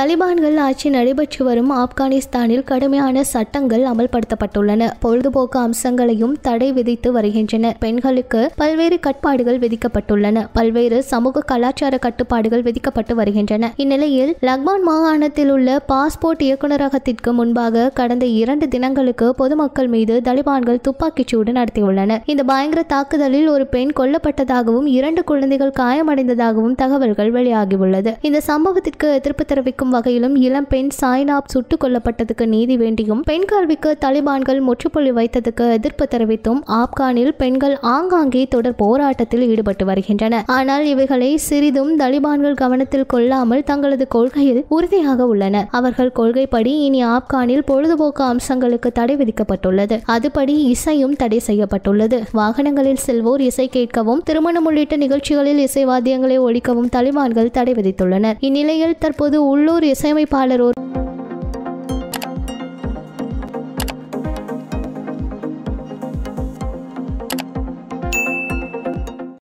தலிபான்கள் ஆட்சி நடைபெற்று வரும் ஆப்கானிஸ்தானில் கடுமையான சட்டங்கள் அமல்படுத்தப்பட்டுள்ளன பொழுதுபோக்கு அம்சங்களையும் தடை விதித்து வருகின்றன பெண்களுக்கு பல்வேறு கட்டுப்பாடுகள் விதிக்கப்பட்டுள்ளன பல்வேறு சமூக கலாச்சார கட்டுப்பாடுகள் விதிக்கப்பட்டு வருகின்றன இந்நிலையில் லக்மான் மாகாணத்தில் உள்ள பாஸ்போர்ட் இயக்குநரகத்திற்கு முன்பாக கடந்த இரண்டு தினங்களுக்கு பொதுமக்கள் மீது தலிபான்கள் துப்பாக்கிச்சூடு சூடு நடத்தியுள்ளனர் இந்த பயங்கர தாக்குதலில் ஒரு பெண் கொல்லப்பட்டதாகவும் இரண்டு குழந்தைகள் காயமடைந்ததாகவும் தகவல்கள் வெளியாகியுள்ளது இந்த சம்பவத்திற்கு எதிர்ப்பு தெரிவிக்கும் பாதிக்கும் வகையிலும் இளம் பெண் சாய்னாப் சுட்டுக் கொல்லப்பட்டதுக்கு நீதி வேண்டியும் பெண் கல்விக்கு தலிபான்கள் முற்றுப்புள்ளி வைத்ததுக்கு எதிர்ப்பு தெரிவித்தும் ஆப்கானில் பெண்கள் ஆங்காங்கே தொடர் போராட்டத்தில் ஈடுபட்டு வருகின்றனர் ஆனால் இவைகளை சிறிதும் தலிபான்கள் கவனத்தில் கொள்ளாமல் தங்களது கொள்கையில் உறுதியாக உள்ளனர் அவர்கள் கொள்கைப்படி இனி ஆப்கானில் பொழுதுபோக்கு அம்சங்களுக்கு தடை விதிக்கப்பட்டுள்ளது அதுபடி இசையும் தடை செய்யப்பட்டுள்ளது வாகனங்களில் செல்வோர் இசை கேட்கவும் திருமணம் உள்ளிட்ட நிகழ்ச்சிகளில் இசை வாத்தியங்களை ஒழிக்கவும் தலிபான்கள் தடை விதித்துள்ளனர் இந்நிலையில் தற்போது உள்ளூர் இசையமைப்பாளர் ஒரு